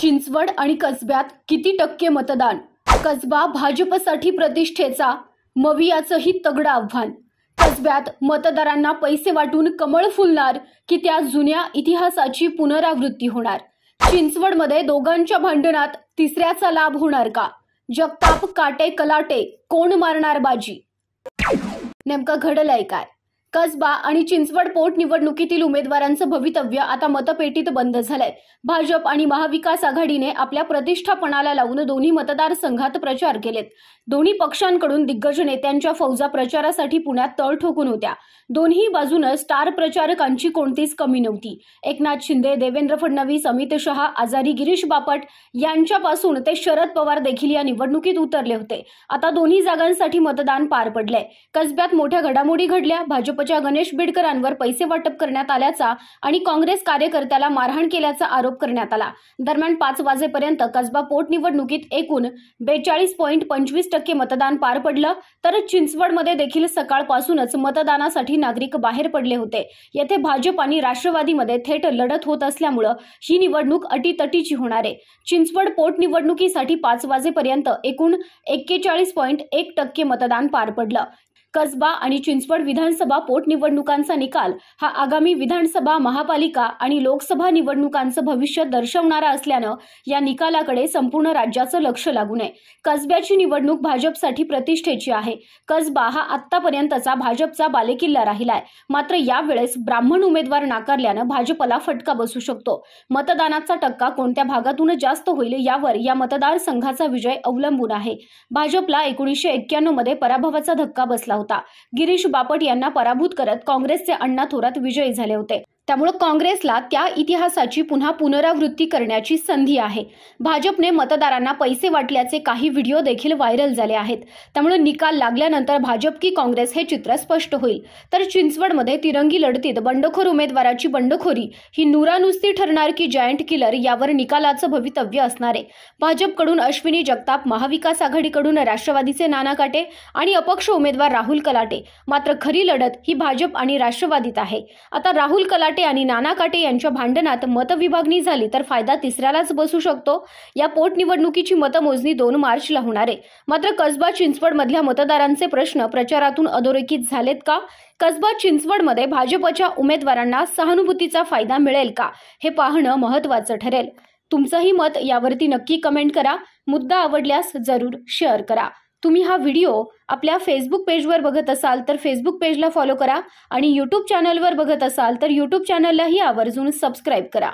चिंचवड आणि कसब्यात किती टक्के मतदान कसबा भाजपसाठी प्रतिष्ठेचा मवियाचंही तगडं आव्हान कसब्यात मतदारांना पैसे वाटून कमळ फुलणार की त्या जुन्या इतिहासाची पुनरावृत्ती होणार चिंचवडमध्ये दोघांच्या भांडणात तिसऱ्याचा लाभ होणार का जगताप काटे कलाटे कोण मारणार बाजी नेमकं घडलंय काय कसबा आणि चिंचवड पोटनिवडणुकीतील उमेदवारांचं भवितव्य आता मतपेटीत बंद झालंय भाजप आणि महाविकास आघाडीने आपल्या प्रतिष्ठापणाला लावून दोन्ही मतदारसंघात प्रचार केलेत दोन्ही पक्षांकडून दिग्गज नेत्यांच्या फौजा प्रचारासाठी पुण्यात तळ ठोकून होत्या दोन्ही बाजूनं स्टार प्रचारकांची कोणतीच कमी नव्हती एकनाथ शिंदे देवेंद्र फडणवीस अमित शहा आजारी गिरीश बापट यांच्यापासून ते शरद पवार देखील या निवडणुकीत उतरले होते आता दोन्ही जागांसाठी मतदान पार पडलंय कसब्यात मोठ्या घडामोडी घडल्या भाजप भाजपच्या गणेश बिडकरांवर पैसे वाटप करण्यात आल्याचा आणि काँग्रेस कार्यकर्त्याला मारहाण केल्याचा आरोप करण्यात आला दरम्यान पाच वाजेपर्यंत कसबा पोटनिवडणुकीत एकूण बेचाळीस पॉईंट पंचवीस टक्के मतदान पार पडलं तर चिंचवडमध्ये देखील सकाळपासूनच मतदानासाठी नागरिक बाहेर पडले होते येथे भाजप आणि राष्ट्रवादीमध्ये थेट लढत होत असल्यामुळं ही निवडणूक अटीतटीची होणार आहे चिंचवड पोटनिवडणुकीसाठी पाच वाजेपर्यंत एकूण एक्केचाळीस पॉईंट एक टक्के मतदान पार पडलं कसबा आणि चिंचवड विधानसभा पोटनिवडणुकांचा निकाल हा आगामी विधानसभा महापालिका आणि लोकसभा निवडणुकांचं भविष्य दर्शवणारा असल्यानं या निकालाकडे संपूर्ण राज्याचं लक्ष लागू नये कसब्याची निवडणूक भाजपसाठी प्रतिष्ठेची आहे कसबा हा आतापर्यंतचा भाजपचा बालेकिल्ला राहिलाय मात्र यावेळेस ब्राह्मण उमेदवार नाकारल्यानं भाजपला फटका बसू शकतो मतदानाचा टक्का कोणत्या भागातून जास्त होईल यावर या मतदारसंघाचा विजय अवलंबून आहे भाजपला एकोणीसशे एक्क्याण्णव मध्ये पराभवाचा धक्का बसला होता होता गिरीश बापट यांना पराभूत करत काँग्रेसचे अण्णा थोरात विजयी झाले होते त्यामुळे काँग्रेसला त्या इतिहासाची पुन्हा पुनरावृत्ती करण्याची संधी आहे भाजपने मतदारांना पैसे वाटल्याचे काही व्हिडिओ देखील व्हायरल झाले आहेत त्यामुळे निकाल लागल्यानंतर भाजप की काँग्रेस हे चित्र स्पष्ट होईल तर चिंचवडमध्ये तिरंगी लढतीत बंडखोर उमेदवाराची बंडखोरी ही नुरानुस्ती ठरणार की जायंट किलर यावर निकालाचं भवितव्य असणार आहे भाजपकडून अश्विनी जगताप महाविकास आघाडीकडून राष्ट्रवादीचे नाना काटे आणि अपक्ष उमेदवार राहुल कलाटे मात्र खरी लढत ही भाजप आणि राष्ट्रवादीत आहे आता राहुल कलाटे काटे आणि नाना काटे यांच्या भांडणात मतविभागणी झाली तर फायदा तिसऱ्यालाच बसू शकतो या पोटनिवडणुकीची मतमोजणी दोन मार्चला होणार आहे मात्र कसबा चिंचवडमधल्या मतदारांचे प्रश्न प्रचारातून अधोरेखित झालेत का कसबा चिंचवडमध्ये भाजपच्या उमेदवारांना सहानुभूतीचा फायदा मिळेल का हे पाहणं महत्त्वाचं ठरेल तुमचंही मत यावरती नक्की कमेंट करा मुद्दा आवडल्यास जरूर शेअर करा तुम्ही हा व्हिडिओ आपल्या फेसबुक पेजवर बघत असाल तर फेसबुक पेजला फॉलो करा आणि यूट्यूब चॅनलवर बघत असाल तर यूट्यूब चॅनललाही आवर्जून सबस्क्राईब करा